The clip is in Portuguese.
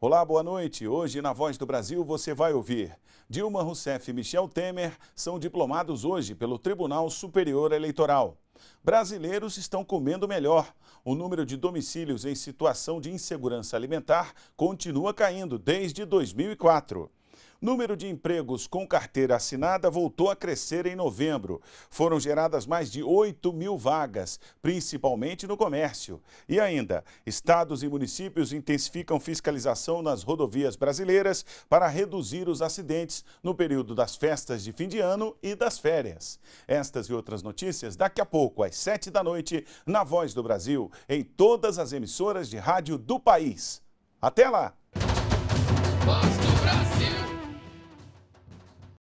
Olá, boa noite. Hoje, na Voz do Brasil, você vai ouvir. Dilma Rousseff e Michel Temer são diplomados hoje pelo Tribunal Superior Eleitoral. Brasileiros estão comendo melhor. O número de domicílios em situação de insegurança alimentar continua caindo desde 2004. Número de empregos com carteira assinada voltou a crescer em novembro. Foram geradas mais de 8 mil vagas, principalmente no comércio. E ainda, estados e municípios intensificam fiscalização nas rodovias brasileiras para reduzir os acidentes no período das festas de fim de ano e das férias. Estas e outras notícias daqui a pouco, às 7 da noite, na Voz do Brasil, em todas as emissoras de rádio do país. Até lá!